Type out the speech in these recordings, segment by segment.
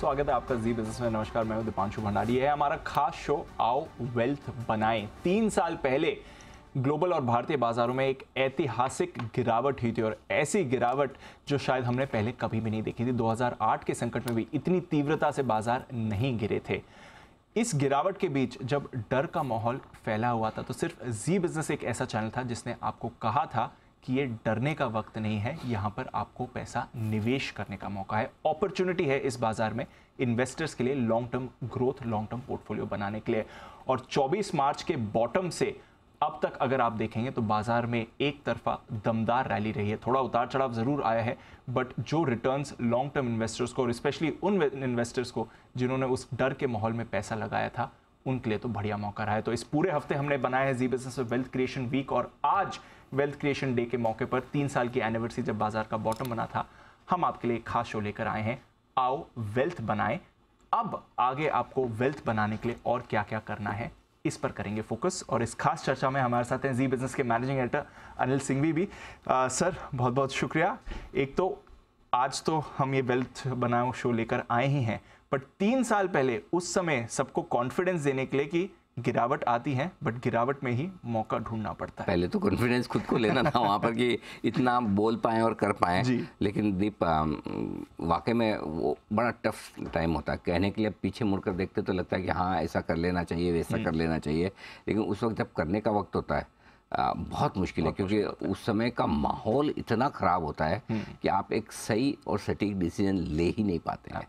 स्वागत है आपका जी बिजनेस में नमस्कार मैं हूं दीपांशु भंडारी है हमारा खास शो आओ वेल्थ बनाएं तीन साल पहले ग्लोबल और भारतीय बाजारों में एक ऐतिहासिक गिरावट हुई थी और ऐसी गिरावट जो शायद हमने पहले कभी भी नहीं देखी थी 2008 के संकट में भी इतनी तीव्रता से बाजार नहीं गिरे थे इस गिरावट के बीच जब डर का माहौल फैला हुआ था तो सिर्फ जी बिजनेस एक ऐसा चैनल था जिसने आपको कहा था कि ये डरने का वक्त नहीं है यहाँ पर आपको पैसा निवेश करने का मौका है अपॉर्चुनिटी है इस बाज़ार में इन्वेस्टर्स के लिए long term growth long term portfolio बनाने के लिए और 24 मार्च के बॉटम से अब तक अगर आप देखेंगे तो बाजार में एक तरफा दमदार रैली रही है थोड़ा उतार चढ़ाव जरूर आया है बट जो रिटर्न्स लॉन्ग टर्म इन्वेस्टर्स को और स्पेशली उन इन्वेस्टर्स को जिन्होंने उस डर के माहौल में पैसा लगाया था उनके लिए तो बढ़िया मौका रहा है तो इस पूरे हफ्ते हमने बनाया है Zee business wealth creation week और आज वेल्थ क्रिएशन डे के मौके पर तीन साल की एनिवर्सरी जब बाजार का बॉटम बना था हम आपके लिए खास शो लेकर आए हैं आओ वेल्थ बनाए अब आगे आपको वेल्थ बनाने के लिए और क्या क्या करना है इस पर करेंगे फोकस और इस खास चर्चा में हमारे साथ हैं जी बिजनेस के मैनेजिंग एडिटर अनिल सिंघवी भी आ, सर बहुत बहुत शुक्रिया एक तो आज तो हम ये वेल्थ बनाओ शो लेकर आए ही हैं बट तीन साल पहले उस समय सबको कॉन्फिडेंस देने के लिए कि गिरावट आती है बट गिरावट में ही मौका ढूंढना पड़ता है पहले तो कॉन्फिडेंस खुद को लेना था वहाँ पर कि इतना बोल पाएँ और कर पाएँ लेकिन दीप वाकई में वो बड़ा टफ टाइम होता है कहने के लिए पीछे मुड़कर देखते तो लगता है कि हाँ ऐसा कर लेना चाहिए वैसा हम्म। कर लेना चाहिए लेकिन उस वक्त जब करने का वक्त होता है आ, बहुत मुश्किल है क्योंकि उस समय का माहौल इतना ख़राब होता है हम्म। कि आप एक सही और सटीक डिसीजन ले ही नहीं पाते हैं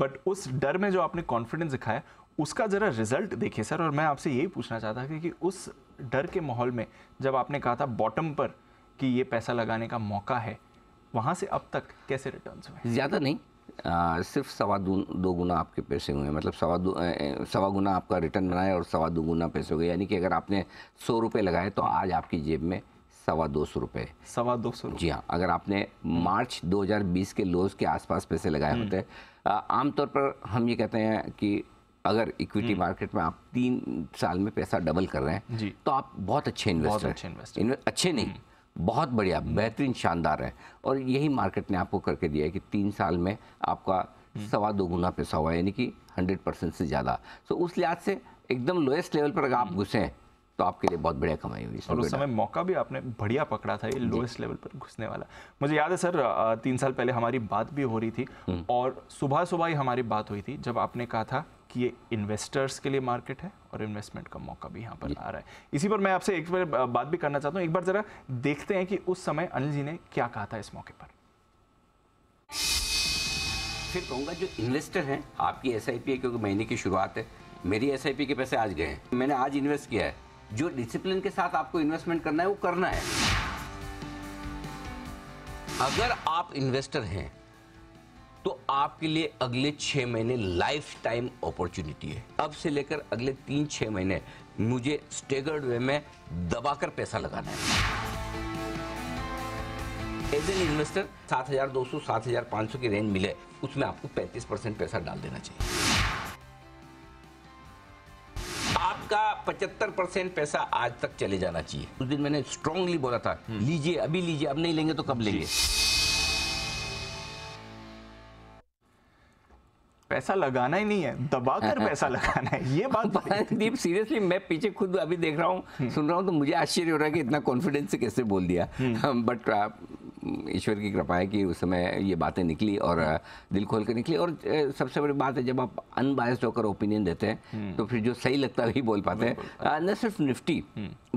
बट उस डर में जो आपने कॉन्फिडेंस दिखाया उसका ज़रा रिजल्ट देखिए सर और मैं आपसे यही पूछना चाहता था कि उस डर के माहौल में जब आपने कहा था बॉटम पर कि ये पैसा लगाने का मौका है वहाँ से अब तक कैसे रिटर्न हुए ज़्यादा नहीं आ, सिर्फ सवा दो, दो गुना आपके पैसे हुए मतलब सवा दो ए, सवा गुना आपका रिटर्न बनाया और सवा दो गुना पैसे हो गए यानी कि अगर आपने सौ रुपये लगाए तो आज आपकी जेब में सवा दो सौ रुपये सवा दो सौ जी हाँ अगर आपने मार्च 2020 के लोज के आसपास पैसे लगाए हम्म। होते हैं आमतौर पर हम ये कहते हैं कि अगर इक्विटी हम्म। मार्केट में आप तीन साल में पैसा डबल कर रहे हैं तो आप बहुत अच्छे इन्वेस्टर अच्छे इन्वेस्टर अच्छे नहीं हम्म। बहुत बढ़िया हम्म। बेहतरीन शानदार है और यही मार्केट ने आपको करके दिया है कि तीन साल में आपका सवा दो गुना पैसा हुआ यानी कि हंड्रेड परसेंट से ज़्यादा सो उस लिहाज से एकदम लोएस्ट लेवल पर अगर आप घुसे हैं तो आपके लिए बहुत बढ़िया कमाई हुई और उस समय मौका भी आपने बढ़िया पकड़ा था ये लोएस्ट लेवल पर घुसने वाला मुझे याद है सर तीन साल पहले हमारी बात भी हो रही थी और सुबह सुबह ही हमारी बात हुई थी जब आपने कहा था कि ये इन्वेस्टर्स के लिए मार्केट है और इन्वेस्टमेंट का मौका भी यहाँ पर आ रहा है इसी पर मैं आपसे एक बार बात भी करना चाहता हूँ एक बार ज़रा देखते हैं कि उस समय अनिल जी ने क्या कहा था इस मौके पर फिर कहूँगा जो इन्वेस्टर हैं आपकी एस है क्योंकि महीने की शुरुआत है मेरी एस के पैसे आज गए हैं मैंने आज इन्वेस्ट किया है जो डिसिप्लिन के साथ आपको इन्वेस्टमेंट करना है वो करना है अगर आप इन्वेस्टर हैं तो आपके लिए अगले छह महीने लाइफ टाइम अपॉर्चुनिटी है अब से लेकर अगले तीन छह महीने मुझे स्टेगर्ड वे में दबाकर पैसा लगाना है एज एन इन्वेस्टर सात हजार दो सौ सात हजार पांच सौ की रेंज मिले उसमें आपको पैंतीस परसेंट पैसा डाल देना चाहिए आपका पचहत्तर परसेंट पैसा आज तक चले जाना चाहिए उस दिन मैंने स्ट्रॉन्गली बोला था हम्म। लीजिए अभी लीजिए अब नहीं लेंगे तो कब लेंगे पैसा लगाना ही नहीं है दबा कर पैसा लगाना है ये बात दीप सीरियसली मैं पीछे खुद अभी देख रहा हूँ हम्म। सुन रहा हूँ तो मुझे आश्चर्य हो रहा है कि इतना कॉन्फिडेंस से कैसे बोल दिया बट हम्म। uh, ईश्वर की कृपा है कि उस समय ये बातें निकली और uh, दिल खोल कर निकली और uh, सबसे बड़ी बात है जब आप अनबायस्ड होकर ओपिनियन देते हैं हम्म। तो फिर जो सही लगता है वही बोल पाते हैं न सिर्फ निफ्टी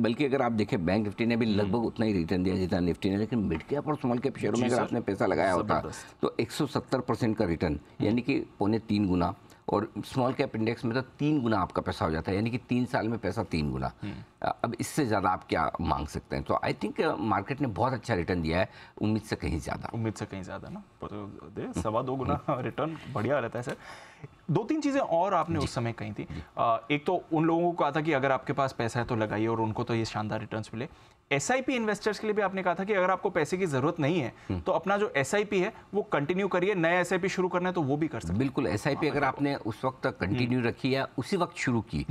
बल्कि अगर आप देखें बैंक निफ्टी ने भी लगभग उतना ही रिटर्न दिया जितना निफ्टी ने लेकिन मिड कैप और स्मॉल कैप शेयरों में अगर आपने पैसा लगाया होता तो एक का रिटर्न यानी कि पौने तीन गुना और स्मॉल कैप इंडेक्स में तो तीन गुना आपका पैसा हो जाता है यानी कि तीन साल में पैसा तीन गुना हम्म। अब इससे ज़्यादा आप क्या मांग सकते हैं तो आई थिंक मार्केट ने बहुत अच्छा रिटर्न दिया है उम्मीद से कहीं ज़्यादा उम्मीद से कहीं ज़्यादा ना सवा दो गुना रिटर्न हम्म। बढ़िया रहता है सर दो तीन चीज़ें और आपने उस समय कही थी आ, एक तो उन लोगों को कहा था कि अगर आपके पास पैसा है तो लगाइए और उनको तो ये शानदार रिटर्न मिले एस इन्वेस्टर्स के लिए भी आपने कहा था कि अगर आपको पैसे की जरूरत नहीं है हम्म। तो अपना जो एस है वो कंटिन्यू करिए नया एस शुरू करना है तो वो भी कर सकते हैं बिल्कुल एस हाँ, अगर हाँ। आपने उस वक्त तक कंटिन्यू हम्म। रखी है उसी वक्त शुरू की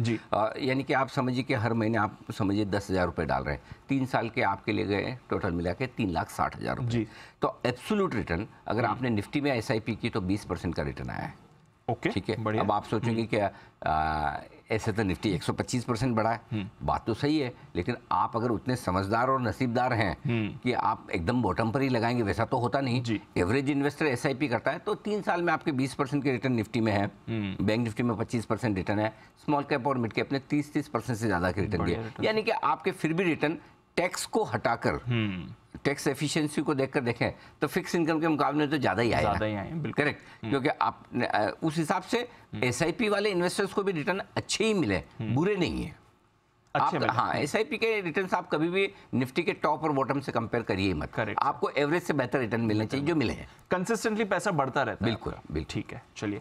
यानी कि आप समझिए कि हर महीने आप समझिए दस हज़ार रुपये डाल रहे हैं तीन साल के आपके लिए गए टोटल मिला के तीन लाख साठ हज़ार रुपये तो एब्सोल्यूट रिटर्न अगर हम्म। आपने निफ्टी में एस की तो बीस परसेंट का रिटर्न आया है ओके ठीक है अब आप सोचेंगे हम्म। कि ऐसे तो निफ्टी 125 परसेंट बढ़ा है हम्म। बात तो सही है लेकिन आप अगर उतने समझदार और नसीबदार हैं हम्म। कि आप एकदम बॉटम पर ही लगाएंगे वैसा तो होता नहीं एवरेज इन्वेस्टर एस करता है तो तीन साल में आपके 20 परसेंट के रिटर्न निफ्टी में है बैंक निफ्टी में 25 परसेंट रिटर्न है स्मॉल कैप और मिड कैप ने तीस तीस परसेंट से ज़्यादा के रिटर्न दिए यानी कि आपके फिर भी रिटर्न टैक्स को हटाकर टैक्स एफिशिएंसी को देखकर देखें तो फिक्स इनकम के मुकाबले तो ज़्यादा ही आए ज़्यादा ही आए बिल्कुल करेक्ट हम्म। क्योंकि आप उस हिसाब से एसआईपी हम्म। वाले इन्वेस्टर्स को भी रिटर्न अच्छे ही मिले हम्म। बुरे नहीं है अच्छे आप, हाँ के रिटर्न आप कभी भी निफ्टी के टॉप और बॉटम से कंपेयर करिए मत करेक्ट आपको एवरेज से बेहतर रिटर्न मिलना चाहिए जो मिले हैं कंसिस्टेंटली पैसा बढ़ता रहता है बिल्कुल बिल्कुल ठीक है चलिए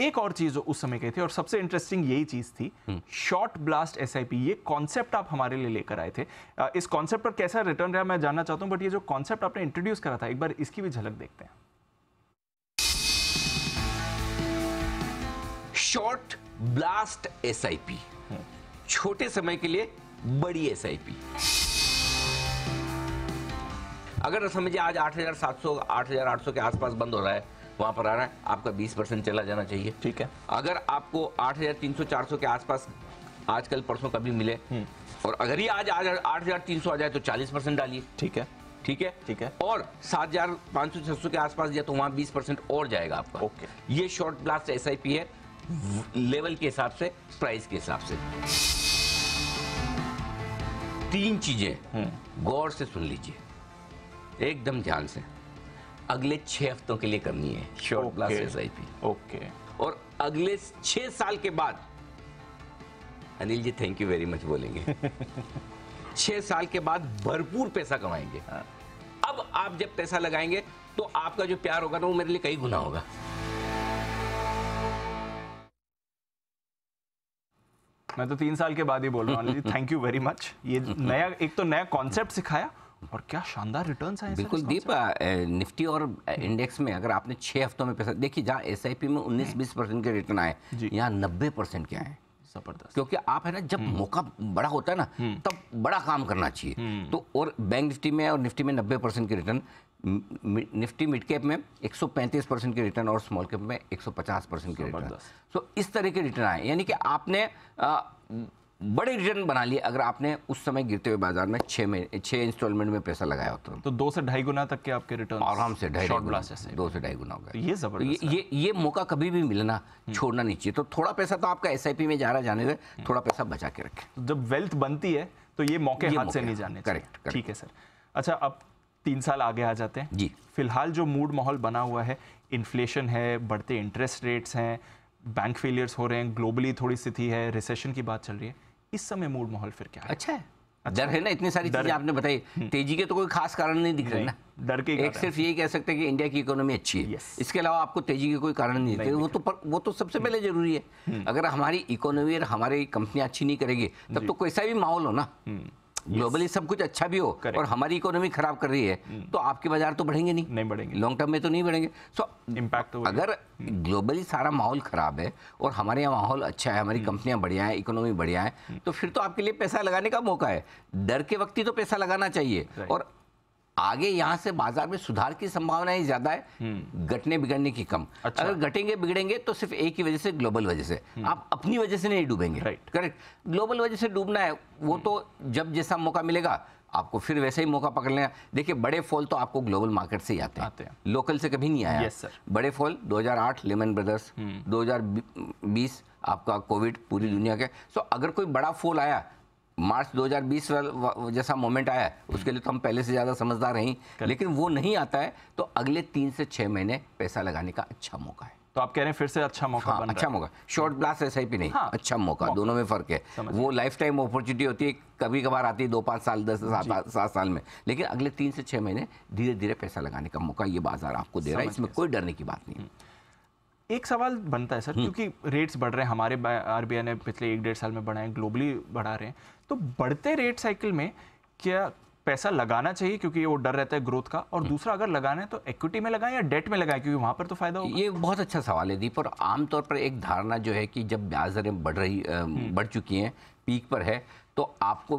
एक और चीज उस समय कही थी और सबसे इंटरेस्टिंग यही चीज थी शॉर्ट ब्लास्ट एस ये कॉन्सेप्ट आप हमारे लिए लेकर आए थे इस कॉन्सेप्ट पर कैसा रिटर्न रहा मैं जानना चाहता हूँ बट ये जो कॉन्सेप्ट आपने इंट्रोड्यूस करा था एक बार इसकी भी झलक देखते हैं शॉर्ट ब्लास्ट एस छोटे समय के लिए बड़ी एस अगर समझिए आज 8,700 8,800 के आसपास बंद हो रहा है वहां पर आ रहा है आपका 20 परसेंट चला जाना चाहिए ठीक है अगर आपको 8,300 400 के आसपास आजकल परसों कभी मिले हम्म। और अगर ही आज आठ हजार तीन सौ आ जाए तो चालीस परसेंट डालिए ठीक है ठीक है ठीक है और सात हजार पांच सौ छह सौ के आसपास या तो वहां बीस परसेंट और जाएगा आपका ओके ये short blast S I P है लेवल के हिसाब से प्राइस के हिसाब से तीन चीजें हम्म। गौर से सुन लीजिए एकदम ध्यान से अगले छह हफ्तों के लिए करनी है शॉर्ट ब्लास्ट ओके और अगले छह साल के बाद Anil ji thank you very much बोलेंगे छह साल के बाद भरपूर पैसा कमाएंगे हाँ। अब आप जब पैसा लगाएंगे तो आपका जो प्यार होगा ना वो मेरे लिए कई गुना होगा मैं तो तीन साल के बाद ही बोल रहा हूँ थैंक यू वेरी मच ये नया एक तो नया कॉन्सेप्ट सिखाया और क्या शानदार रिटर्न आए बिल्कुल दीप निफ्टी और इंडेक्स में अगर आपने छः हफ्तों में पैसा देखिए जहाँ एस में उन्नीस बीस परसेंट के रिटर्न आए यहाँ नब्बे परसेंट के आए जबरदस्त क्योंकि आप है ना जब हम्म। मौका बड़ा होता है ना हम्म। तब बड़ा काम करना चाहिए हम्म। तो और बैंक निफ्टी में और निफ्टी में नब्बे परसेंट के रिटर्न निफ्टी मिड कैप में 135 परसेंट के रिटर्न और स्मॉल कैप में 150 परसेंट के रिटर्न सो इस तरह के रिटर्न आए यानी कि आपने आ, बड़े रिटर्न बना लिए अगर आपने उस समय गिरते हुए बाजार में छह में छह इंस्टॉलमेंट में पैसा लगाया होता तो दो से ढाई गुना तक के आपके रिटर्न आराम से ढाई दो से ढाई गुना हो गया तो ये जबरदस्त ये ये मौका कभी भी मिलना हम्म। छोड़ना नहीं चाहिए तो थोड़ा पैसा तो आपका एस में जा रहा जाने से हम्म। थोड़ा पैसा बचा के रखें तो जब वेल्थ बनती है तो ये मौके हाथ से नहीं जाने करेक्ट ठीक है सर अच्छा अब तीन साल आगे आ जाते हैं जी फिलहाल जो मूड माहौल बना हुआ है इन्फ्लेशन है बढ़ते इंटरेस्ट रेट्स हैं बैंक फेलियर्स हो रहे हैं ग्लोबली थोड़ी स्थिति है रिसेशन की बात चल रही है इस समय मूड माहौल फिर क्या है अच्छा है अच्छा। डर है ना इतनी सारी चीजें आपने बताई हम्म। तेजी के तो कोई खास कारण नहीं दिख रहे ना डर के एक सिर्फ यही कह सकते हैं कि इंडिया की इकोनॉमी अच्छी है इसके अलावा आपको तेजी के कोई कारण नहीं, नहीं दिख वो तो पर, वो तो सबसे पहले हम्म। जरूरी है हम्म। अगर हमारी इकोनॉमी और हमारी कंपनियां अच्छी नहीं करेगी तब तो कैसा भी माहौल हो ना ग्लोबली सब कुछ अच्छा भी हो Correct. और हमारी इकोनॉमी खराब कर रही है hmm. तो आपके बाजार तो बढ़ेंगे नहीं नहीं बढ़ेंगे लॉन्ग टर्म में तो नहीं बढ़ेंगे सो तो इम्पैक्ट अगर ग्लोबली hmm. सारा माहौल खराब है और हमारे यहाँ माहौल अच्छा है हमारी hmm. बढ़िया है इकोनॉमी बढ़िया है hmm. तो फिर तो आपके लिए पैसा लगाने का मौका है डर के वक्त ही तो पैसा लगाना चाहिए और आगे यहाँ से बाजार में सुधार की संभावना ही ज्यादा है हम्म। घटने बिगड़ने की कम अच्छा। अगर घटेंगे बिगड़ेंगे तो सिर्फ एक ही वजह से ग्लोबल वजह से हम्म। आप अपनी वजह से नहीं डूबेंगे राइट करेक्ट ग्लोबल वजह से डूबना है वो हम्म। तो जब जैसा मौका मिलेगा आपको फिर वैसे ही मौका पकड़ लेना देखिए बड़े फॉल तो आपको ग्लोबल मार्केट से ही आते हैं आते हैं लोकल से कभी नहीं आया yes, sir. बड़े फॉल 2008 लेमन ब्रदर्स 2020 आपका कोविड पूरी दुनिया के सो अगर कोई बड़ा फॉल आया मार्च 2020 वाला जैसा मोमेंट आया उसके लिए तो हम पहले से ज़्यादा समझदार हैं लेकिन वो नहीं आता है तो अगले तीन से छः महीने पैसा लगाने का अच्छा मौका है तो आप कह रहे हैं फिर से अच्छा मौका हाँ, बन अच्छा मौका शॉर्ट ब्लास्ट ऐसा ही भी नहीं हाँ, अच्छा मौका, दोनों में फर्क है वो लाइफ टाइम अपॉर्चुनिटी होती है कभी कभार आती है दो पाँच साल दस सात सात साल में लेकिन अगले तीन से छः महीने धीरे धीरे पैसा लगाने का मौका ये बाजार आपको दे रहा है इसमें कोई डरने की बात नहीं हम्म। एक सवाल बनता है सर हम्म। क्योंकि रेट्स बढ़ रहे हैं हमारे आरबीआई ने पिछले एक डेढ़ साल में बढ़ाए ग्लोबली बढ़ा रहे हैं तो बढ़ते रेट साइकिल में क्या पैसा लगाना चाहिए क्योंकि वो डर रहता है ग्रोथ का और हम्म। दूसरा अगर लगाना है तो इक्विटी में लगाएं या डेट में लगाएं क्योंकि वहाँ पर तो फायदा होगा ये बहुत अच्छा सवाल है दीप और आमतौर पर एक धारणा जो है कि जब ब्याज दरें बढ़ रही हम्म। बढ़ चुकी हैं पीक पर है तो आपको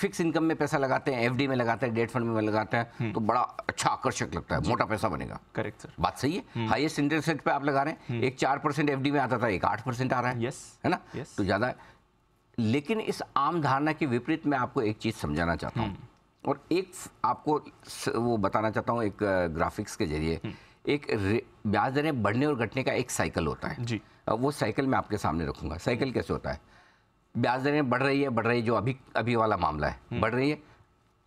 फिक्स इनकम में पैसा लगाते हैं एफडी में लगाते हैं डेट फंड में लगाते हैं हम्म। तो बड़ा अच्छा आकर्षक लगता है मोटा पैसा बनेगा करेक्ट सर बात सही है हाईएस्ट इंटरेस्ट रेट पे आप लगा रहे हैं एक चार परसेंट एफ में आता था एक आठ परसेंट आ रहा है यस है ना तो ज़्यादा लेकिन इस आम धारणा के विपरीत मैं आपको एक चीज़ समझाना चाहता हूँ हम्म। और एक आपको वो बताना चाहता हूँ एक ग्राफिक्स के जरिए हम्म। एक ब्याज दरें बढ़ने और घटने का एक साइकिल होता है जी वो साइकिल मैं आपके सामने रखूंगा साइकिल कैसे होता है ब्याज दरें बढ़ रही है बढ़ रही है जो अभी अभी वाला मामला है हम्म। बढ़ रही है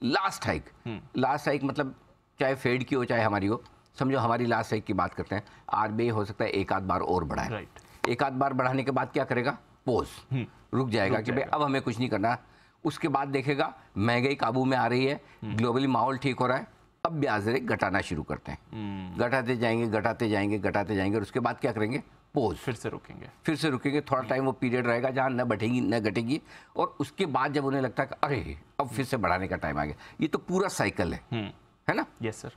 लास्ट हाइक लास्ट हाइक मतलब चाहे फेड की हो चाहे हमारी हो समझो हमारी लास्ट हाइक की बात करते हैं आर हो सकता है एक आध बार और बढ़ाए एक आध बार बढ़ाने के बाद क्या करेगा पोज हम्म। रुक जाएगा कि भाई अब हमें कुछ नहीं करना उसके बाद देखेगा महंगाई काबू में आ रही है ग्लोबली हम्म। माहौल ठीक हो रहा है अब ब्याज रेट घटाना शुरू करते हैं हम्म। घटाते जाएंगे घटाते जाएंगे घटाते जाएंगे और उसके बाद क्या करेंगे पोज फिर से रुकेंगे फिर से रुकेंगे थोड़ा टाइम वो पीरियड रहेगा जहाँ न बढ़ेगी न घटेगी और उसके बाद जब उन्हें लगता है अरे अब फिर से बढ़ाने का टाइम आ गया ये तो पूरा साइकिल है है ना यस सर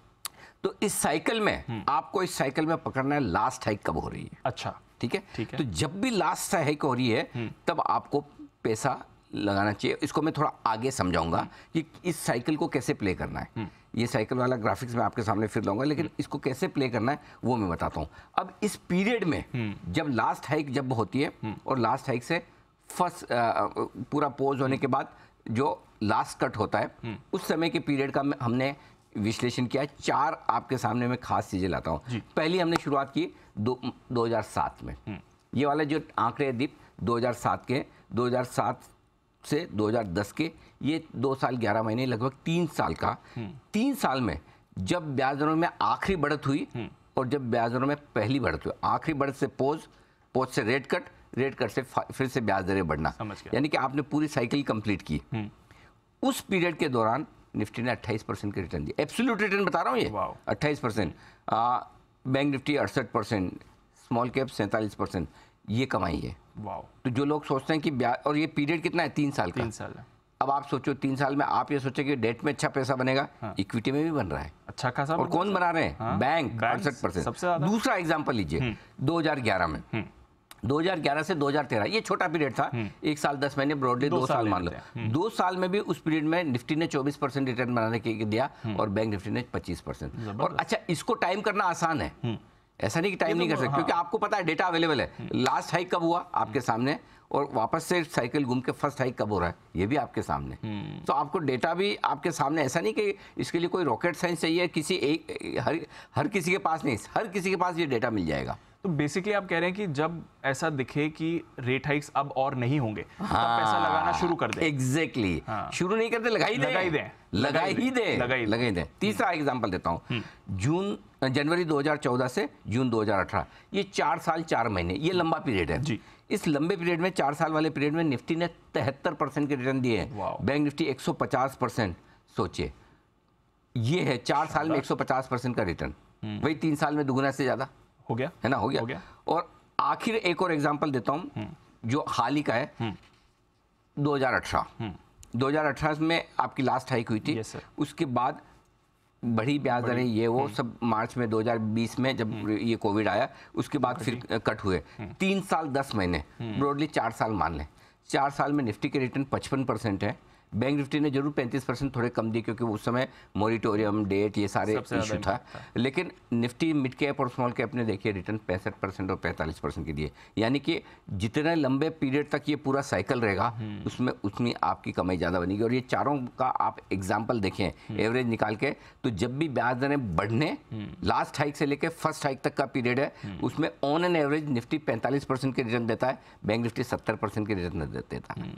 तो इस साइकिल में आपको इस साइकिल में पकड़ना है लास्ट हाइक कब हो रही है अच्छा ठीक है ठीक है तो जब भी लास्ट सहायक हो रही है हम्म। तब आपको पैसा लगाना चाहिए इसको मैं थोड़ा आगे समझाऊंगा हम्म। कि इस साइकिल को कैसे प्ले करना है हम्म। ये साइकिल वाला ग्राफिक्स मैं आपके सामने फिर लाऊंगा लेकिन इसको कैसे प्ले करना है वो मैं बताता हूँ अब इस पीरियड में जब लास्ट हाइक जब होती है और लास्ट हाइक से फर्स्ट पूरा पोज होने के बाद जो लास्ट कट होता है उस समय के पीरियड का हमने विश्लेषण किया चार आपके सामने मैं खास चीज़ें लाता हूँ पहली हमने शुरुआत की दो 2007 में हम्म। ये वाले जो आंकड़े दीप 2007 के 2007 से 2010 के ये दो साल ग्यारह महीने लगभग तीन साल का हम्म। तीन साल में जब ब्याज दरों में आखिरी बढ़त हुई हम्म। और जब ब्याज दरों में पहली बढ़त हुई आखिरी बढ़त से पोज पोज से रेट कट रेट कट से फिर से ब्याज दरें बढ़ना यानी कि आपने पूरी साइकिल कंप्लीट की उस पीरियड के दौरान निफ्टी ने 28 परसेंट का रिटर्न दिया एब्सोल्यूट रिटर्न बता रहा हूँ ये अट्ठाईस परसेंट बैंक निफ्टी अड़सठ परसेंट स्मॉल कैप सैंतालीस परसेंट ये कमाई है तो जो लोग सोचते हैं कि ब्याज और ये पीरियड कितना है तीन साल का तीन साल अब आप सोचो तीन साल में आप ये सोचे कि डेट में अच्छा पैसा बनेगा हाँ। इक्विटी हाँ। में भी बन रहा है अच्छा खासा और कौन बना रहे हैं हाँ। बैंक अड़सठ परसेंट दूसरा एग्जाम्पल लीजिए 2011 हम्म। में हम्म। 2011 से 2013 ये छोटा पीरियड था हम्म। एक साल दस महीने ब्रॉडली दो, दो साल, मान लो हम्म। दो साल में भी उस पीरियड में निफ्टी ने 24 परसेंट रिटर्न बनाने के दिया हम्म। और बैंक निफ्टी ने 25 परसेंट और अच्छा इसको टाइम करना आसान है ऐसा नहीं कि टाइम तो नहीं कर सकते हाँ। क्योंकि आपको पता है डेटा अवेलेबल है लास्ट हाइक कब हुआ आपके सामने और वापस से साइकिल घूम के फर्स्ट हाइक कब हो रहा है ये भी आपके सामने तो आपको डेटा भी आपके सामने ऐसा नहीं कि इसके लिए कोई रॉकेट साइंस चाहिए किसी एक हर हर किसी के पास नहीं हर किसी के पास ये डेटा मिल जाएगा तो बेसिकली आप कह रहे हैं कि जब ऐसा दिखे कि रेट हाइक्स अब और नहीं होंगे हाँ, तब पैसा हाँ, लगाना शुरू कर दें एग्जैक्टली exactly. हाँ, शुरू नहीं करते लगाई दे लगाई दें लगाई ही दें लगाई लगाई दें तीसरा एग्जांपल हम्म। देता हूँ हम्म। जून जनवरी 2014 से जून 2018 ये चार साल चार महीने ये हम्म। लंबा पीरियड है जी इस लंबे पीरियड में चार साल वाले पीरियड में निफ्टी ने तिहत्तर परसेंट के रिटर्न दिए हैं बैंक निफ्टी 150 परसेंट सोचिए ये है चार साल में 150 परसेंट का रिटर्न वही तीन साल में दुगुना से ज़्यादा हो गया है ना हो गया, हो गया। और आखिर एक और एग्जाम्पल देता हूँ हम्म। जो हाल ही का है हम्म। दो हजार हम्म। अठारह में आपकी लास्ट हाइक हुई थी उसके बाद बड़ी ब्याज दरें ये वो सब मार्च में 2020 में जब ये कोविड आया उसके बाद फिर कट हुए तीन साल दस महीने ब्रॉडली चार साल मान लें चार साल में निफ्टी के रिटर्न पचपन परसेंट है बैंक निफ्टी ने जरूर 35 परसेंट थोड़े कम दिए क्योंकि उस समय मोरिटोरियम डेट ये सारे इशू था लेकिन निफ्टी मिड कैप और स्मॉल कैप ने देखिए रिटर्न पैंसठ परसेंट और पैंतालीस परसेंट के दिए यानी कि जितने लंबे पीरियड तक ये पूरा साइकिल रहेगा हम्म। उसमें उसमें आपकी कमाई ज़्यादा बनेगी और ये चारों का आप एग्जाम्पल देखें एवरेज हम्म। निकाल के तो जब भी ब्याज दरें बढ़ने लास्ट हम्म। हाइक से लेकर फर्स्ट हाइक तक का पीरियड है उसमें ऑन एन एवरेज निफ्टी पैंतालीस परसेंट के रिटर्न देता है बैंक निफ्टी सत्तर परसेंट के रिटर्न देता है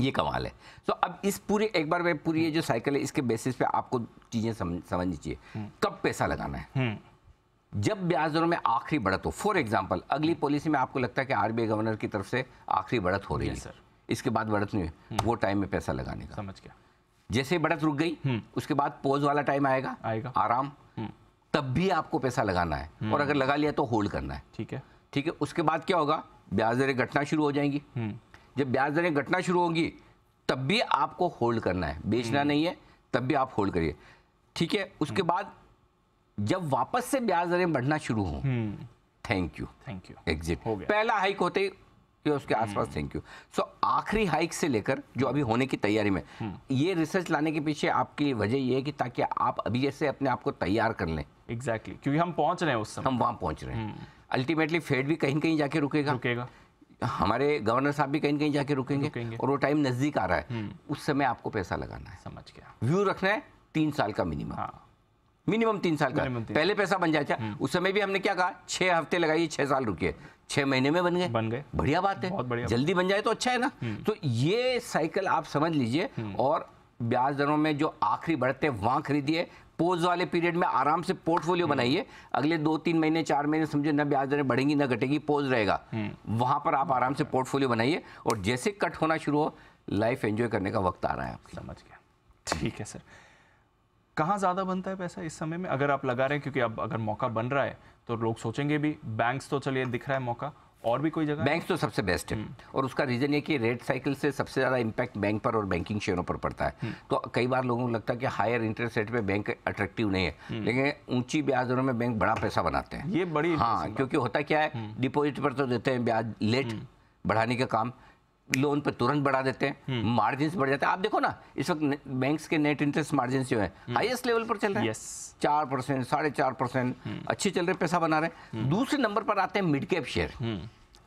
ये कमाल है तो अब इस पूरे एक बार में पूरी ये जो साइकिल है इसके बेसिस पे आपको चीज़ें समझ लीजिए हम्म। कब पैसा लगाना है हम्म। जब ब्याज दरों में आखिरी बढ़त हो फॉर एग्जाम्पल अगली पॉलिसी हम्म। में आपको लगता है कि आरबीआई गवर्नर की तरफ से आखिरी बढ़त हो रही है सर इसके बाद बढ़त नहीं हुई वो टाइम में पैसा लगाने का समझ गया जैसे बढ़त रुक गई उसके बाद पोज वाला टाइम आएगा आएगा आराम तब भी आपको पैसा लगाना है और अगर लगा लिया तो होल्ड करना है ठीक है ठीक है उसके बाद क्या होगा ब्याज दरें घटना शुरू हो जाएंगी जब ब्याज दरें घटना शुरू होंगी तब भी आपको होल्ड करना है बेचना हम्म। नहीं है तब भी आप होल्ड करिए ठीक है उसके हम्म। बाद जब वापस से ब्याज दरें बढ़ना शुरू हम्म। हो thank you thank you exit पहला हाइक होते ही उसके आसपास थैंक यू सो आखिरी हाइक से लेकर जो अभी होने की तैयारी में ये रिसर्च लाने के पीछे आपकी वजह यह है कि ताकि आप अभी जैसे अपने आप को तैयार कर लें एग्जैक्टली exactly. क्योंकि हम पहुंच रहे हैं उस समय हम वहां पहुंच रहे हैं अल्टीमेटली फेड भी कहीं कहीं जाके रुकेगा रुकेगा हमारे गवर्नर साहब भी कहीं कहीं जाके रुकेंगे, रुकेंगे और वो टाइम नज़दीक आ रहा है हम्म। उस समय आपको पैसा लगाना है समझ गया व्यू रखना है तीन साल का मिनिमम हाँ। मिनिमम तीन साल का पहले पैसा बन जाता हम्म। उस समय भी हमने क्या कहा छह हफ्ते लगाइए छह साल रुकिए छह महीने में बन गए बन गए बढ़िया बात है बहुत बढ़िया जल्दी बन जाए तो अच्छा है ना हम्म। तो ये साइकिल आप समझ लीजिए और ब्याज दरों में जो आखिरी बढ़ते वहाँ खरीदिए पोज वाले पीरियड में आराम से पोर्टफोलियो हम्म। बनाइए अगले दो तीन महीने चार महीने समझे ना ब्याज दरें बढ़ेंगी ना घटेगी पोज रहेगा हम्म। वहाँ पर आप आराम से पोर्टफोलियो बनाइए और जैसे कट होना शुरू हो लाइफ एंजॉय करने का वक्त आ रहा है आप समझ गया ठीक है सर कहाँ ज़्यादा बनता है पैसा इस समय में अगर आप लगा रहे हैं क्योंकि अब अगर मौका बन रहा है तो लोग सोचेंगे भी बैंक्स तो चलिए दिख रहा है मौका और भी कोई जगह बैंक तो सबसे बेस्ट है हम्म। और उसका रीज़न ये कि रेट साइकिल से सबसे ज़्यादा इम्पैक्ट बैंक पर और बैंकिंग शेयरों पर पड़ता है हम्म। तो कई बार लोगों को लगता है कि हायर इंटरेस्ट रेट पे बैंक अट्रैक्टिव नहीं है हम्म। लेकिन ऊंची ब्याज दरों में बैंक बड़ा पैसा बनाते हैं ये बड़ी हाँ क्योंकि होता क्या है डिपोजिट पर तो देते हैं ब्याज लेट बढ़ाने का काम लोन पे तुरंत बढ़ा देते हैं मार्जिन हम्म। बढ़ जाते हैं आप देखो ना इस वक्त बैंक्स के नेट इंटरेस्ट मार्जिन जो है हाईएस्ट लेवल पर चल रहे हैं चार परसेंट साढ़े चार परसेंट हम्म। अच्छे चल रहे पैसा बना रहे हैं हम्म। दूसरे नंबर पर आते हैं मिड कैप शेयर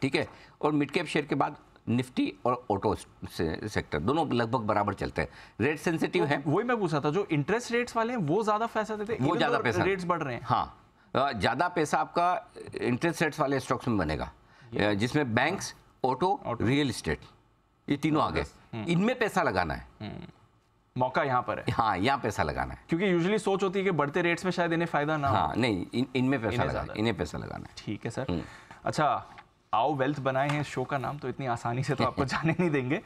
ठीक है और मिड कैप शेयर के बाद निफ्टी और ऑटो से, सेक्टर दोनों लगभग बराबर चलते हैं रेट सेंसिटिव है वही मैं पूछा था जो इंटरेस्ट रेट्स वाले हैं वो ज्यादा पैसा देते हैं वो ज्यादा पैसा रेट्स बढ़ रहे हैं हाँ ज्यादा पैसा आपका इंटरेस्ट रेट्स वाले स्टॉक्स में बनेगा जिसमें बैंक्स ऑटो रियल इस्टेट ये तीनों आ गए हम्म। इनमें पैसा लगाना है हम्म। मौका यहाँ पर है हाँ यहाँ पैसा लगाना है क्योंकि यूजुअली सोच होती है कि बढ़ते रेट्स में शायद इन्हें फायदा ना हाँ नहीं इन इनमें पैसा लगाना इन्हें पैसा लगाना है ठीक है सर हम्म। अच्छा आओ वेल्थ बनाए हैं शो का नाम तो इतनी आसानी से तो आपको जाने नहीं देंगे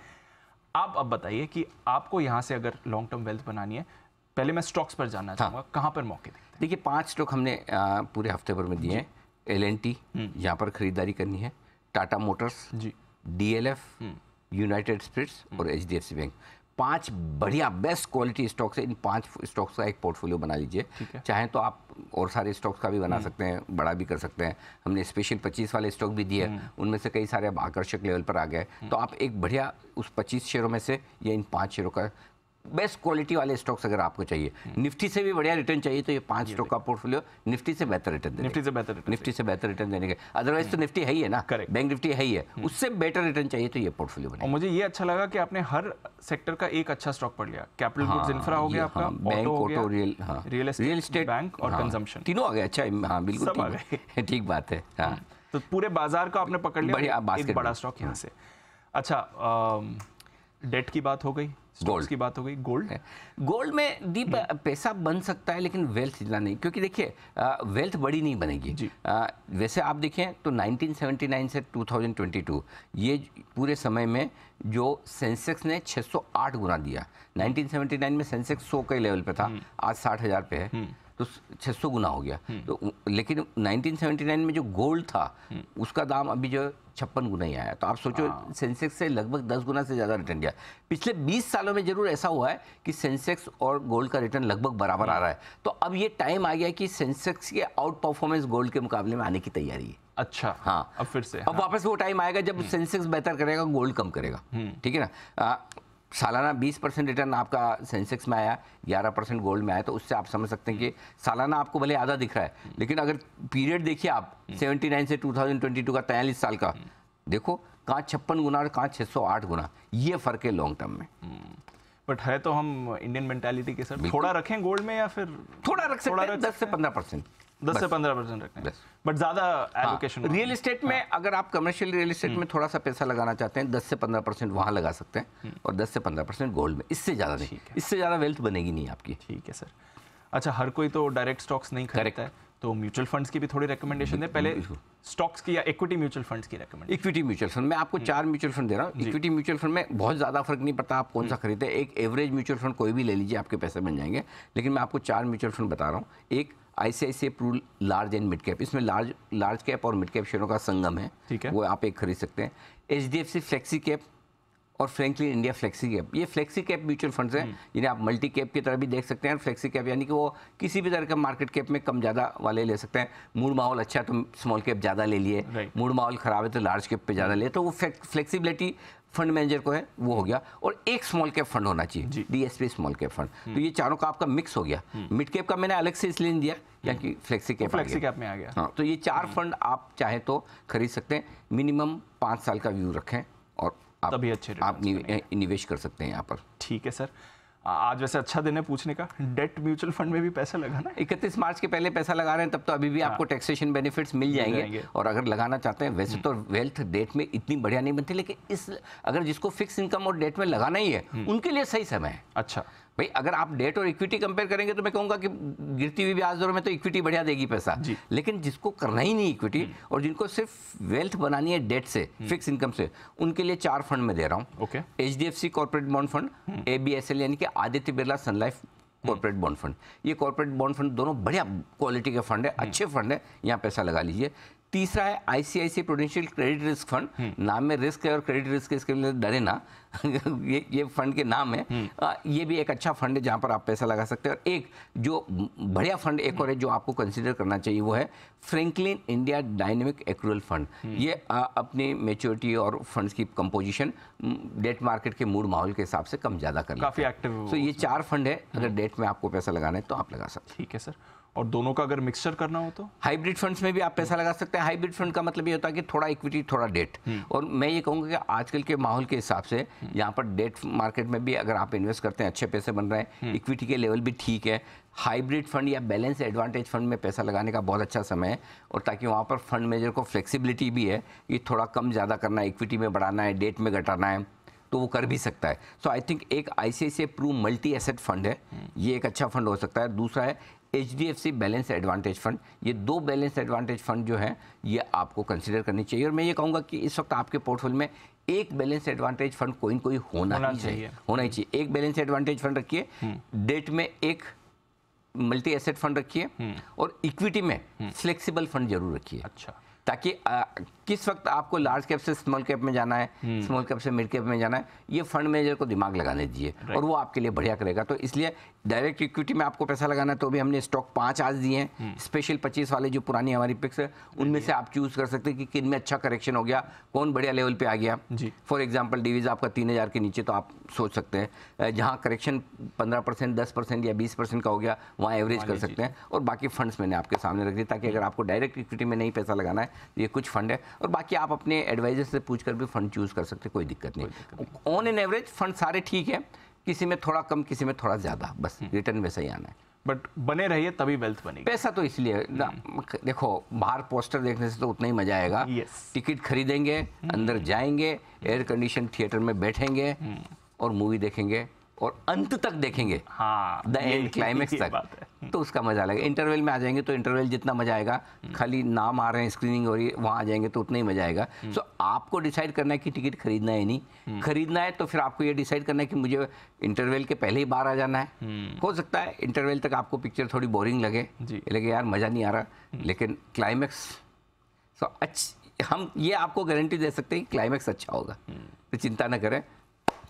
आप अब बताइए कि आपको यहाँ से अगर लॉन्ग टर्म वेल्थ बनानी है पहले मैं स्टॉक्स पर जाना हाँ। चाहूँगा कहाँ पर मौके देखिए पाँच स्टॉक हमने पूरे हफ्ते भर में दिए हैं एल एन टी यहाँ पर खरीदारी करनी है टाटा मोटर्स जी डीएलएफ हम्म। यूनाइटेड स्पिरिट्स हम्म। और सी बैंक पांच बढ़िया बेस्ट क्वालिटी स्टॉक्स है इन पांच स्टॉक्स का एक पोर्टफोलियो बना लीजिए चाहे तो आप और सारे स्टॉक्स का भी बना हम्म। सकते हैं बड़ा भी कर सकते हैं हमने स्पेशल 25 वाले स्टॉक भी दिए उनमें से कई सारे अब आकर्षक लेवल पर आ गए तो आप एक बढ़िया उस 25 शेयरों में से या इन पांच शेयरों का बेस्ट क्वालिटी वाले स्टॉक्स अगर आपको चाहिए हम्म। निफ्टी से भी बढ़िया रिटर्न चाहिए तो ये पांच स्टॉक का पोर्टफोलियो निफ्टी से बेहतर रिटर्न निफ्टी से बेहतर निफ्टी से बेहतर रिटर्न देने के अदरवाइज तो हम्म। निफ्टी है ही है ना करेक्ट बैंक निफ्टी है ही है हम्म। उससे बेटर रिटर्न चाहिए तो ये पोर्टफोलियो बने मुझे ये अच्छा लगा कि आपने हर सेक्टर का एक अच्छा स्टॉक पढ़ लिया कैपिटल गुड्स इंफ्रा हो गया हाँ, आपका bank auto real real real estate bank और कंजम्पशन हाँ। तीनों आ गए अच्छा हाँ बिल्कुल ठीक बात है हाँ। तो पूरे बाजार का आपने पकड़ लिया बड़ा स्टॉक यहाँ से अच्छा डेट की बात हो गई गोल्ड की बात हो गई गोल्ड गोल्ड में दीप पैसा बन सकता है लेकिन वेल्थ इतना नहीं क्योंकि देखिए वेल्थ बड़ी नहीं बनेगी जी आ, वैसे आप देखें तो 1979 से 2022 ये पूरे समय में जो सेंसेक्स ने 608 गुना दिया 1979 में सेंसेक्स 100 के लेवल पे था हम्म। आज साठ हज़ार पे है हम्म। तो 600 गुना हो गया हम्म। तो लेकिन 1979 में जो गोल्ड था हम्म। उसका दाम अभी जो छप्पन गुना ही आया तो आप सोचो हाँ। सेंसेक्स से लगभग 10 गुना से ज़्यादा रिटर्न दिया पिछले बीस सालों में जरूर ऐसा हुआ है कि सेंसेक्स और गोल्ड का रिटर्न लगभग बराबर आ हम्म। रहा है तो अब ये टाइम आ गया कि सेंसेक्स के आउट परफॉर्मेंस गोल्ड के मुकाबले में आने की तैयारी है अच्छा हाँ अब फिर से अब हाँ। वापस वो टाइम आएगा जब सेंसेक्स बेहतर करेगा गोल्ड कम करेगा ठीक है ना सालाना 20 परसेंट रिटर्न आपका सेंसेक्स में आया 11 परसेंट गोल्ड में आया तो उससे आप समझ सकते हैं कि सालाना आपको भले आधा दिख रहा है लेकिन अगर पीरियड देखिए आप 79 से 2022 का तैयलीस साल का देखो कहाँ छप्पन गुना और कहाँ 608 गुना ये फ़र्क है लॉन्ग टर्म में बट हम्म, है तो हम इंडियन मेंटेलिटी के सर थोड़ा रखें गोल्ड में या फिर थोड़ा रख सकते हैं दस से पंद्रह परसेंट दस से पंद्रह परसेंट रखें बट ज्यादा एजुकेशन रियल इस्टेट में हाँ। अगर आप कमर्शियल रियल इस्टेट में थोड़ा सा पैसा लगाना चाहते हैं दस से पंद्रह परसेंट वहाँ लगा सकते हैं हम्म। और दस से पंद्रह परसेंट गोल्ड में इससे ज़्यादा नहीं इससे ज़्यादा वेल्थ बनेगी नहीं आपकी ठीक है सर अच्छा हर कोई तो डायरेक्ट स्टॉक्स नहीं खरीदता है तो म्यूचुअल फंड्स की भी थोड़ी रिकमेंडेशन है पहले स्टॉक्स की या इक्विटी म्यूचुअल फंड्स की रिकमेंड इक्विटी म्यूचुअल फंड मैं आपको हम्म। चार म्यूचुअल फंड दे रहा हूँ इक्विटी म्यूचुअल फंड में बहुत ज़्यादा फर्क नहीं पड़ता आप कौन सा हम्म। खरीदते एक एवरेज म्यूचुअल फंड कोई भी ले लीजिए आपके पैसे बन जाएंगे लेकिन मैं आपको चार म्यूचुअल फंड बता रहा हूँ एक I Pru large and mid cap इसमें लार्ज लार्ज कैप और मिड कैप शेयरों का संगम है ठीक है वो आप एक खरीद सकते हैं H D F C flexi cap और फ्रेंकली इंडिया फ्लेक्सी कैप ये फ्लेक्सी कैप म्यूचुअल फंड्स हैं हम्म। जिन्हें आप मल्टी कैप की तरह भी देख सकते हैं फ्लेक्सी कैप यानी कि वो किसी भी तरह के मार्केट कैप में कम ज़्यादा वाले ले सकते हैं मूड माहौल अच्छा है तो स्मॉल कैप ज़्यादा ले लिए मूड माहौल खराब है तो लार्ज कैप पे ज़्यादा ले तो वो फ्लेक्सीबिलिटी फंड मैनेजर को है वो हो गया और एक स्मॉल कैप फंड होना चाहिए डीएसपी स्मॉल कैप फंड तो ये चारों का आपका मिक्स हो गया मिड हम्म। कैप का मैंने अलग से इसलिए नहीं दिया हम्म। क्योंकि फ्लेक्सी कैप फ्लेक्सी कैप में आ गया हाँ तो ये चार फंड हम्म। आप चाहे तो खरीद सकते हैं मिनिमम पाँच साल का व्यू रखें और आप तभी अच्छे आप निवेश कर सकते हैं यहाँ पर ठीक है सर आज वैसे अच्छा दिन है पूछने का डेट म्यूचुअल फंड में भी पैसा लगाना इकतीस मार्च के पहले पैसा लगा रहे हैं तब तो अभी भी हाँ। आपको टैक्सेशन बेनिफिट्स मिल जाएंगे और अगर लगाना चाहते हैं वैसे हम्म। तो वेल्थ डेट में इतनी बढ़िया नहीं बनती लेकिन इस अगर जिसको फिक्स इनकम और डेट में लगाना ही है हम्म। उनके लिए सही समय है अच्छा भाई अगर आप डेट और इक्विटी कंपेयर करेंगे तो मैं कहूंगा कि गिरती हुई ब्याज दरों में तो इक्विटी बढ़िया देगी पैसा लेकिन जिसको करना ही नहीं इक्विटी हम्म। और जिनको सिर्फ वेल्थ बनानी है डेट से फिक्स इनकम हम्म। से उनके लिए चार फंड में दे रहा हूँ H D F C corporate bond fund A B S L यानी कि Aditya Birla Sun Life corporate bond fund ये कॉर्पोरेट बॉन्ड फंड दोनों बढ़िया क्वालिटी के फंड है हम्म। अच्छे फंड है यहाँ पैसा लगा लीजिए तीसरा है ICICI prudential credit risk fund नाम में रिस्क है और क्रेडिट रिस्क इसके लिए डरे ना ये ये फंड के नाम है हम्म। आ, ये भी एक अच्छा फंड है जहाँ पर आप पैसा लगा सकते हैं और एक जो बढ़िया फंड एक और है जो आपको कंसिडर करना चाहिए वो है Franklin India dynamic accrual fund ये आ, अपनी मेच्योरिटी और फंड्स की कंपोजिशन डेट मार्केट के मूड माहौल के हिसाब से कम ज़्यादा कर काफ़ी एक्टिव तो ये चार फंड है अगर डेट हम्म। में आपको पैसा लगाना है तो आप लगा सकते ठीक है सर और दोनों का अगर मिक्सचर करना हो तो हाइब्रिड फंड्स में भी आप पैसा लगा सकते हैं हाइब्रिड फंड का मतलब ये होता है कि थोड़ा इक्विटी थोड़ा डेट हम्म। और मैं ये कहूँगा कि आजकल के माहौल के हिसाब से हम्म। यहाँ पर डेट मार्केट में भी अगर आप इन्वेस्ट करते हैं अच्छे पैसे बन रहे हैं इक्विटी हम्म। के लेवल भी ठीक है हाइब्रिड फंड या बैलेंस एडवांटेज फंड में पैसा लगाने का बहुत अच्छा समय है और ताकि वहाँ पर फंड मैनेजर को फ्लेक्सीबिलिटी भी है कि थोड़ा कम ज़्यादा करना है इक्विटी में बढ़ाना है डेट में घटाना है तो वो कर भी सकता है सो आई थिंक एक I C Pru multi asset fund है ये एक अच्छा फंड हो सकता है दूसरा है H D F C balance advantage fund ये दो बैलेंस एडवांटेज फंड जो है ये आपको कंसिडर करनी चाहिए और मैं ये कहूँगा कि इस वक्त आपके पोर्टफोलियो में एक बैलेंस एडवांटेज फंड कोई ना कोई होना, होना ही चाहिए होना ही चाहिए एक बैलेंस एडवांटेज फंड रखिए हम्म। डेट में एक मल्टी एसेट फंड रखिए हम्म। और इक्विटी में हम्म। फ्लेक्सिबल फंड जरूर रखिए अच्छा ताकि आ, किस वक्त आपको लार्ज कैप से स्मॉल कैप में जाना है स्मॉल कैप से मिड कैप में जाना है ये फंड मैनेजर को दिमाग लगाने दीजिए और वो आपके लिए बढ़िया करेगा तो इसलिए डायरेक्ट इक्विटी में आपको पैसा लगाना तो अभी हमने स्टॉक पांच आज दिए हैं हम्म। स्पेशल पच्चीस वाले जो पुरानी हमारी पिक्स है उनमें से आप चूज कर सकते हैं कि किन में अच्छा करेक्शन हो गया कौन बढ़िया लेवल पे आ गया जी फॉर एग्जांपल डिवीज आपका तीन हज़ार के नीचे तो आप सोच सकते हैं जहाँ करेक्शन पंद्रह परसेंट दस परसेंट या बीस परसेंट का हो गया वहाँ एवरेज कर सकते हैं और बाकी फंड्स मैंने आपके सामने रख दिया ताकि अगर आपको डायरेक्ट इक्विटी में नहीं पैसा लगाना है तो ये कुछ फंड है और बाकी आप अपने एडवाइजर से पूछ भी फंड चूज़ कर सकते कोई दिक्कत नहीं ऑन एन एवरेज फंड सारे ठीक है किसी में थोड़ा कम किसी में थोड़ा ज़्यादा बस हम्म। रिटर्न वैसा ही आना है बट बने रहिए तभी वेल्थ बनेगी पैसा तो इसलिए हम्म। देखो बाहर पोस्टर देखने से तो उतना ही मजा आएगा टिकट खरीदेंगे हम्म। अंदर जाएंगे एयर कंडीशन थिएटर में बैठेंगे और मूवी देखेंगे और अंत तक देखेंगे हाँ एंड क्लाइमेक्स तक तो उसका मजा आएगा इंटरवल में आ जाएंगे तो इंटरवल जितना मजा आएगा खाली नाम आ रहे हैं स्क्रीनिंग हो रही है आ जाएंगे तो उतना ही मजा आएगा सो so, आपको डिसाइड करना है कि टिकट खरीदना है नहीं खरीदना है तो फिर आपको ये डिसाइड करना है कि मुझे इंटरवल के पहले ही बाहर आ जाना है हो सकता है इंटरवल तक आपको पिक्चर थोड़ी बोरिंग लगे लगे यार मज़ा नहीं आ रहा लेकिन क्लाइमैक्स सो अच्छ हम ये आपको गारंटी दे सकते हैं कि क्लाइमैक्स अच्छा होगा तो चिंता ना करें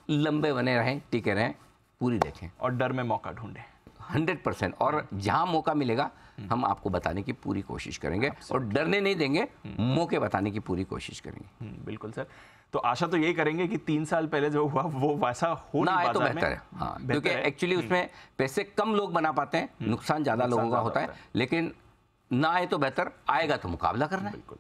लंबे बने रहें टिके रहें पूरी देखें और डर में मौका ढूंढें हंड्रेड परसेंट और जहां मौका मिलेगा हम्म। हम आपको बताने की पूरी कोशिश करेंगे और डरने नहीं देंगे हम्म। मौके बताने की पूरी कोशिश करेंगे हम्म, बिल्कुल सर तो आशा तो यही करेंगे कि तीन साल पहले जो हुआ वो वैसा हो ना आए तो बेहतर है हाँ क्योंकि एक्चुअली उसमें पैसे कम लोग बना पाते हैं नुकसान ज़्यादा लोगों का होता है लेकिन ना आए तो बेहतर आएगा तो मुकाबला करना बिल्कुल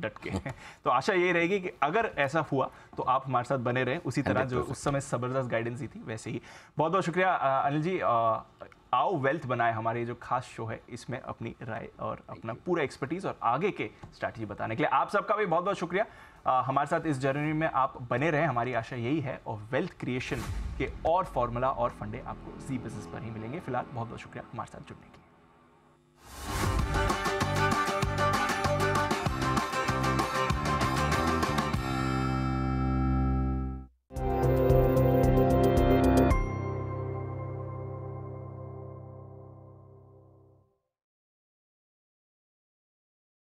डट के तो आशा ये रहेगी कि अगर ऐसा हुआ तो आप हमारे साथ बने रहें उसी तरह जो उस समय ज़बरदस्त गाइडेंस दी थी वैसे ही बहुत बहुत शुक्रिया अनिल जी आओ वेल्थ बनाए हमारे जो खास शो है इसमें अपनी राय और अपना पूरा एक्सपर्टीज और आगे के स्ट्रैटेजी बताने के लिए आप सबका भी बहुत बहुत शुक्रिया आ, हमारे साथ इस जर्नी में आप बने रहें हमारी आशा यही है और वेल्थ क्रिएशन के और फॉर्मूला और फंडे आपको जी बिजनेस पर ही मिलेंगे फिलहाल बहुत बहुत शुक्रिया हमारे साथ जुड़ने के लिए